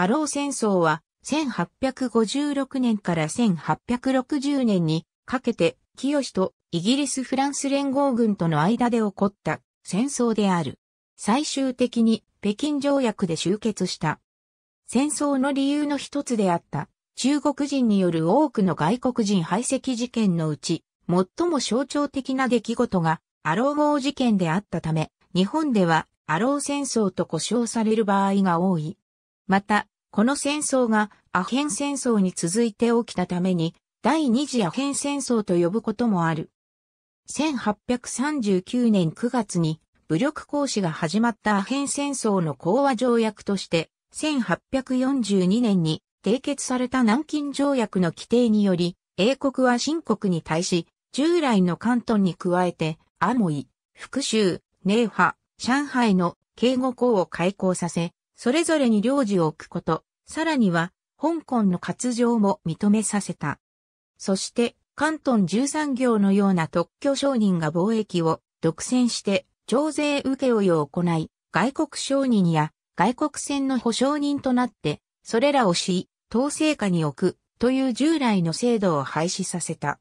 アロー戦争は1856年から1860年にかけて清とイギリス・フランス連合軍との間で起こった戦争である。最終的に北京条約で終結した。戦争の理由の一つであった中国人による多くの外国人排斥事件のうち最も象徴的な出来事がアロー号事件であったため日本ではアロー戦争と呼称される場合が多い。また、この戦争がアヘン戦争に続いて起きたために、第二次アヘン戦争と呼ぶこともある。1839年9月に武力行使が始まったアヘン戦争の講和条約として、1842年に締結された南京条約の規定により、英国は新国に対し、従来の関東に加えて、アモイ、福州、寧波、上海の警護校を開校させ、それぞれに領事を置くこと、さらには、香港の割譲も認めさせた。そして、関東13行のような特許商人が貿易を独占して、徴税受負を行い、外国商人や外国船の保証人となって、それらをし、統制下に置くという従来の制度を廃止させた。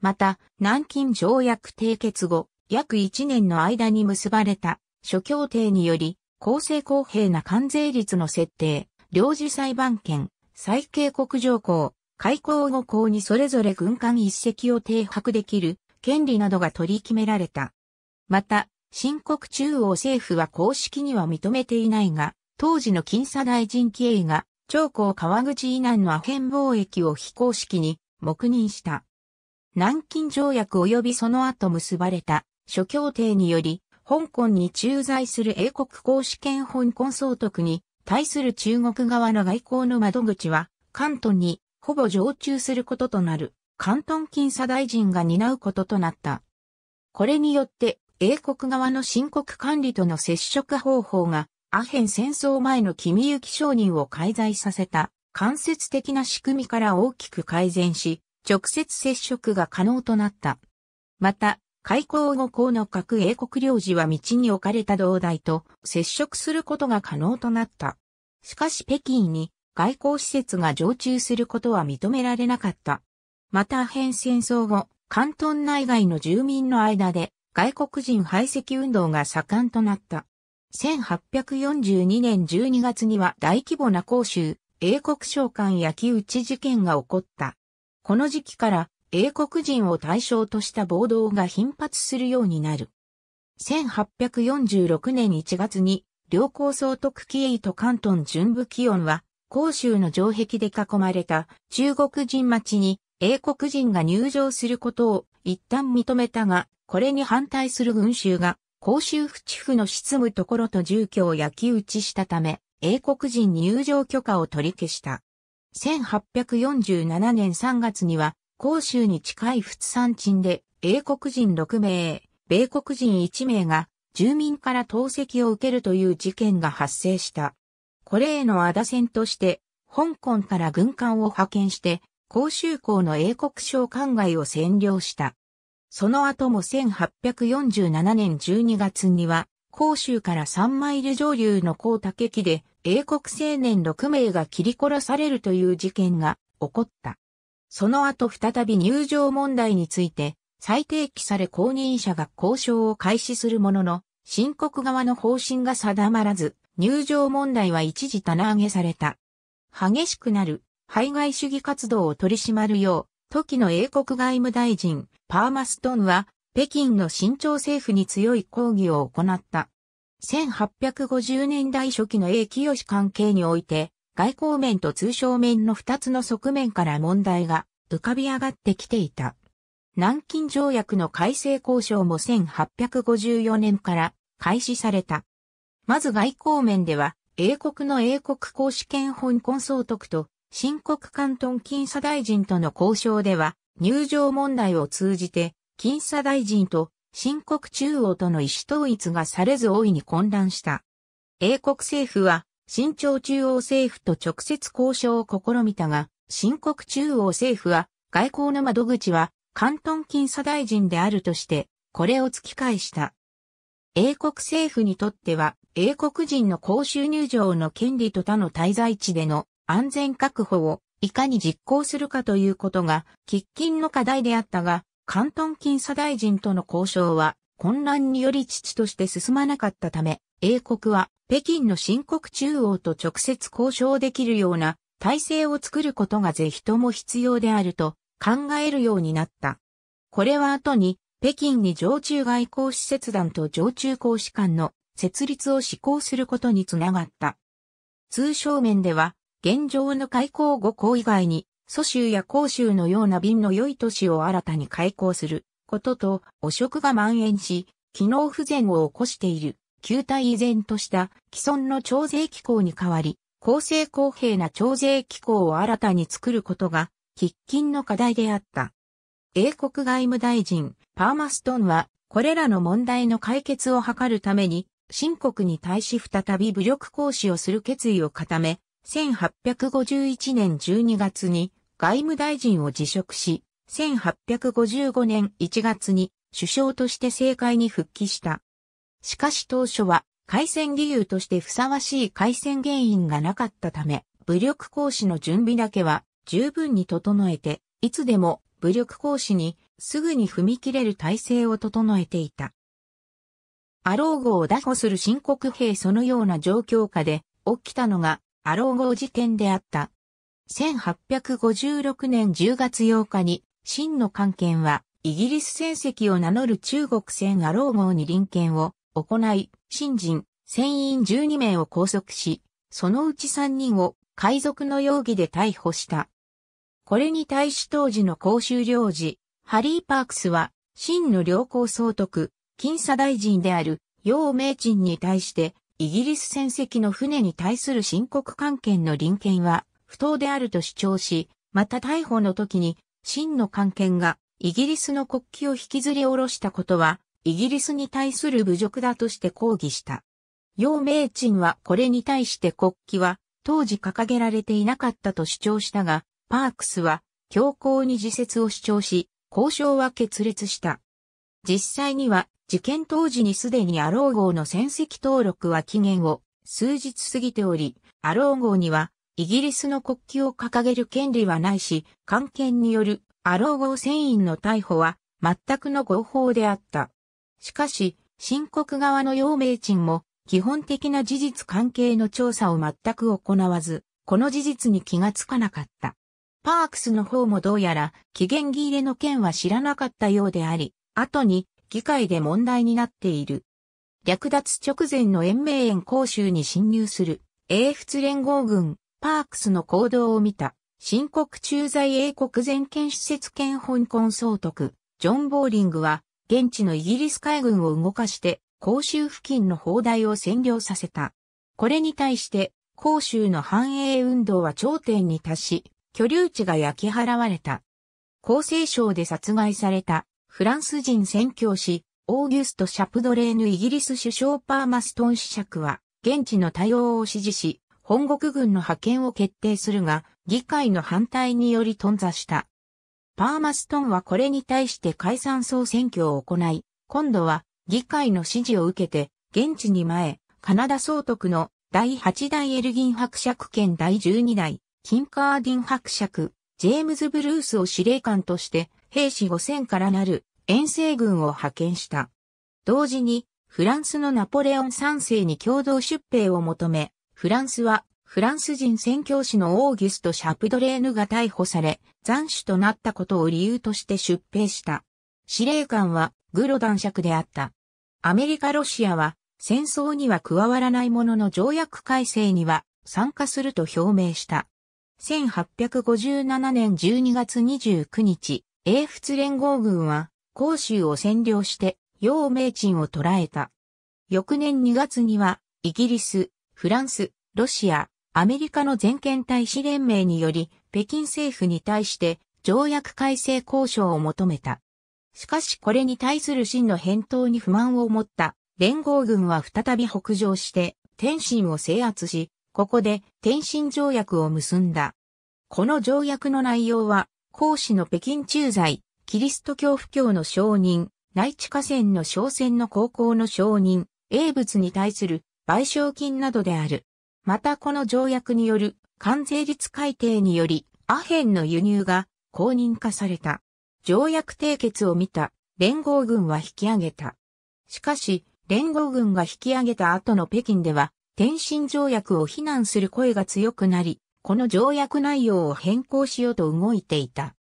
また、南京条約締結後、約1年の間に結ばれた諸協定により、公正公平な関税率の設定、領事裁判権、最恵国条項、開港後項にそれぞれ軍艦一隻を停泊できる権利などが取り決められた。また、新国中央政府は公式には認めていないが、当時の金佐大臣経営が、長江川口以南のアヘン貿易を非公式に黙認した。南京条約及びその後結ばれた諸協定により、香港に駐在する英国公使権香港総督に対する中国側の外交の窓口は、関東にほぼ常駐することとなる、関東金査大臣が担うこととなった。これによって、英国側の申告管理との接触方法が、アヘン戦争前の君行商人を介在させた、間接的な仕組みから大きく改善し、直接接触が可能となった。また、開港後港の各英国領事は道に置かれた灯台と接触することが可能となった。しかし北京に外交施設が常駐することは認められなかった。また変戦争後、関東内外の住民の間で外国人排斥運動が盛んとなった。1842年12月には大規模な公衆、英国商館焼き討ち事件が起こった。この時期から英国人を対象とした暴動が頻発するようになる。1846年1月に、両高総督キエイと関東準部気温は、広州の城壁で囲まれた中国人町に英国人が入場することを一旦認めたが、これに反対する群衆が、広州府地府の執務ところと住居を焼き打ちしたため、英国人入場許可を取り消した。1847年3月には、広州に近い仏山鎮で、英国人6名、米国人1名が、住民から投石を受けるという事件が発生した。これへのあだ戦として、香港から軍艦を派遣して、広州港の英国商館街を占領した。その後も1847年12月には、広州から3マイル上流の高竹木で、英国青年6名が切り殺されるという事件が起こった。その後再び入場問題について、再提起され公認者が交渉を開始するものの、申告側の方針が定まらず、入場問題は一時棚上げされた。激しくなる、排外主義活動を取り締まるよう、時の英国外務大臣、パーマストンは、北京の新朝政府に強い抗議を行った。1850年代初期の英清関係において、外交面と通商面の二つの側面から問題が浮かび上がってきていた。南京条約の改正交渉も1854年から開始された。まず外交面では、英国の英国公使権本根総督と、新国関東金佐大臣との交渉では、入場問題を通じて、金佐大臣と新国中央との意思統一がされず大いに混乱した。英国政府は新朝中央政府と直接交渉を試みたが、新国中央政府は、外交の窓口は、関東金佐大臣であるとして、これを突き返した。英国政府にとっては、英国人の公衆入場の権利と他の滞在地での安全確保をいかに実行するかということが喫緊の課題であったが、関東金佐大臣との交渉は混乱により父として進まなかったため、英国は北京の新国中央と直接交渉できるような体制を作ることが是非とも必要であると考えるようになった。これは後に北京に常駐外交使節団と常駐公使館の設立を施行することにつながった。通称面では現状の開港後港以外に蘇州や広州のような便の良い都市を新たに開港することと汚職が蔓延し、機能不全を起こしている。旧体依然とした既存の徴税機構に代わり、公正公平な徴税機構を新たに作ることが、喫緊の課題であった。英国外務大臣、パーマストンは、これらの問題の解決を図るために、新国に対し再び武力行使をする決意を固め、1851年12月に外務大臣を辞職し、1855年1月に首相として政界に復帰した。しかし当初は、海戦理由としてふさわしい海戦原因がなかったため、武力行使の準備だけは十分に整えて、いつでも武力行使にすぐに踏み切れる体制を整えていた。アロー号を打破する深刻兵そのような状況下で起きたのがアロー号事件であった。1856年10月8日に、真の官権はイギリス戦績を名乗る中国船アロー号に臨権を行い、新人、船員12名を拘束し、そのうち3人を海賊の容疑で逮捕した。これに対し当時の公衆領事、ハリー・パークスは、真の良好総督、金査大臣である、陽明鎮に対して、イギリス船籍の船に対する申告関係の臨権は、不当であると主張し、また逮捕の時に、真の関係が、イギリスの国旗を引きずり下ろしたことは、イギリスに対する侮辱だとして抗議した。楊明鎮はこれに対して国旗は当時掲げられていなかったと主張したが、パークスは強硬に自説を主張し、交渉は決裂した。実際には事件当時にすでにアロー号の戦績登録は期限を数日過ぎており、アロー号にはイギリスの国旗を掲げる権利はないし、関係によるアロー号船員の逮捕は全くの合法であった。しかし、申告側の陽明鎮も、基本的な事実関係の調査を全く行わず、この事実に気がつかなかった。パークスの方もどうやら、期限切れの件は知らなかったようであり、後に、議会で問題になっている。略奪直前の延命園公衆に侵入する、英仏連合軍、パークスの行動を見た、申告駐在英国全権施設兼香港総督、ジョン・ボーリングは、現地のイギリス海軍を動かして、甲州付近の砲台を占領させた。これに対して、甲州の繁栄運動は頂点に達し、居留地が焼き払われた。厚生省で殺害された、フランス人宣教師、オーギュスト・シャプドレーヌイギリス首相パーマストン子爵は、現地の対応を支持し、本国軍の派遣を決定するが、議会の反対により頓挫した。パーマストンはこれに対して解散総選挙を行い、今度は議会の指示を受けて、現地に前、カナダ総督の第8代エルギン伯爵兼第12代、キンカーディン伯爵、ジェームズ・ブルースを司令官として、兵士5000からなる遠征軍を派遣した。同時に、フランスのナポレオン3世に共同出兵を求め、フランスはフランス人宣教師のオーギュスト・シャプドレーヌが逮捕され、残首となったことを理由として出兵した。司令官はグロ男爵であった。アメリカ・ロシアは戦争には加わらないものの条約改正には参加すると表明した。1857年12月29日、英仏連合軍は、広州を占領して、陽明鎮を捕らえた。翌年2月には、イギリス、フランス、ロシア、アメリカの全権大使連盟により、北京政府に対して条約改正交渉を求めた。しかしこれに対する真の返答に不満を持った連合軍は再び北上して天津を制圧し、ここで天津条約を結んだ。この条約の内容は、孔子の北京駐在、キリスト教布教の承認、内地河川の商船の航行の承認、英物に対する賠償金などである。またこの条約による関税率改定によりアヘンの輸入が公認化された。条約締結を見た連合軍は引き上げた。しかし、連合軍が引き上げた後の北京では、天津条約を非難する声が強くなり、この条約内容を変更しようと動いていた。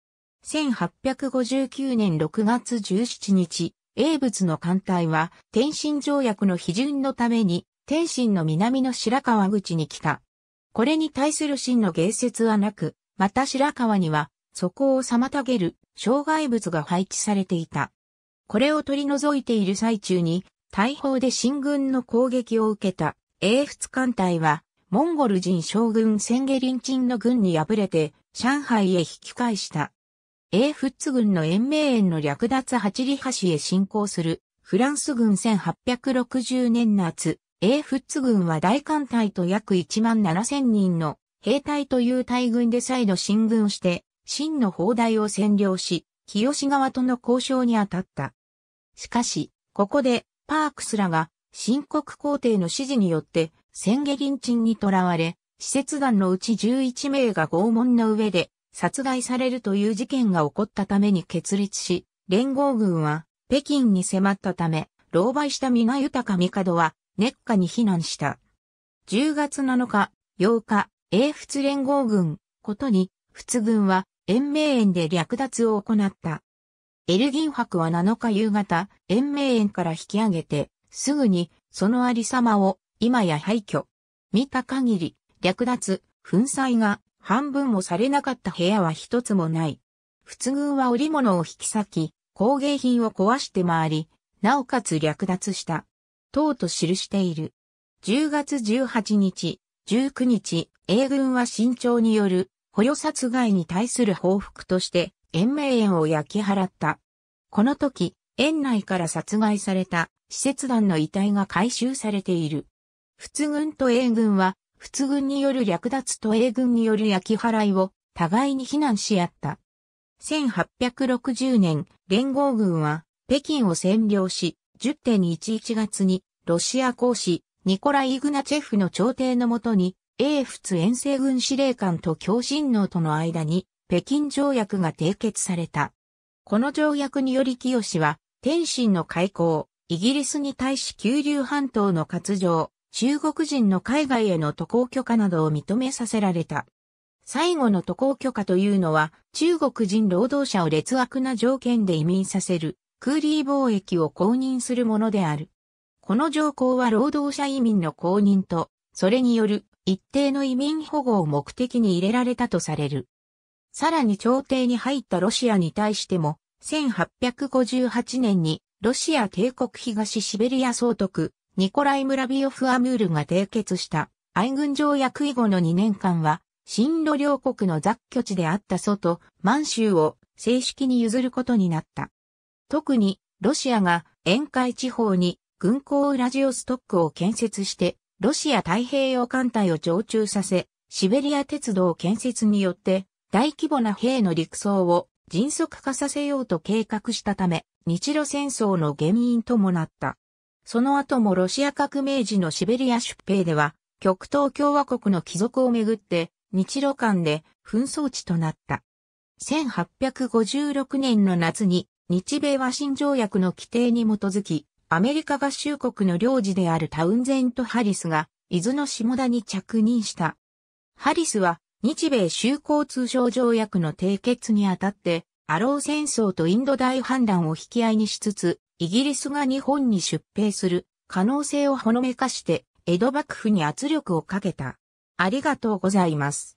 1859年6月17日、英仏の艦隊は天津条約の批准のために天津の南の白川口に来た。これに対する真の芸説はなく、また白川には、そこを妨げる障害物が配置されていた。これを取り除いている最中に、大砲で新軍の攻撃を受けた英仏艦隊は、モンゴル人将軍センゲリンチンの軍に敗れて、上海へ引き返した。英仏軍の延命園の略奪八里橋へ進行する、フランス軍1860年夏、英仏軍は大艦隊と約1万7千人の兵隊という大軍で再度進軍して、真の砲台を占領し、清川との交渉に当たった。しかし、ここで、パークスらが、新国皇帝の指示によって、千下林鎮に囚われ、施設団のうち11名が拷問の上で、殺害されるという事件が起こったために決裂し、連合軍は、北京に迫ったため、狼狽した皆豊帝は、熱火に避難した。10月7日、8日、英仏連合軍、ことに、仏軍は、延命園で略奪を行った。エルギン博は7日夕方、延命園から引き上げて、すぐに、そのありさまを、今や廃墟。見た限り、略奪、粉砕が、半分もされなかった部屋は一つもない。仏軍は織物を引き裂き、工芸品を壊して回り、なおかつ略奪した。等と記している。10月18日、19日、英軍は慎重による捕虜殺害に対する報復として延命園を焼き払った。この時、園内から殺害された施設団の遺体が回収されている。仏軍と英軍は、仏軍による略奪と英軍による焼き払いを互いに非難し合った。1860年、連合軍は北京を占領し、10.11月にロシア公使ニコライ・イグナチェフの朝廷のもとに英仏遠征軍司令官と共振能との間に北京条約が締結された。この条約により清は天津の開港、イギリスに対し九龍半島の割譲、中国人の海外への渡航許可などを認めさせられた。最後の渡航許可というのは中国人労働者を劣悪な条件で移民させるクーリー貿易を公認するものである。この条項は労働者移民の公認と、それによる一定の移民保護を目的に入れられたとされる。さらに朝廷に入ったロシアに対しても、1858年にロシア帝国東シベリア総督、ニコライ・ムラビオフ・アムールが締結した愛軍条約以後の2年間は、新ロ両国の雑居地であった外、と満州を正式に譲ることになった。特にロシアが沿海地方に軍港ウラジオストックを建設してロシア太平洋艦隊を常駐させ、シベリア鉄道建設によって大規模な兵の陸送を迅速化させようと計画したため、日露戦争の原因ともなった。その後もロシア革命時のシベリア出兵では、極東共和国の帰属をめぐって、日露間で紛争地となった。1856年の夏に日米和親条約の規定に基づき、アメリカ合衆国の領事であるタウンゼント・ハリスが、伊豆の下田に着任した。ハリスは、日米修好通商条約の締結にあたって、アロー戦争とインド大反乱を引き合いにしつつ、イギリスが日本に出兵する可能性をほのめかして、江戸幕府に圧力をかけた。ありがとうございます。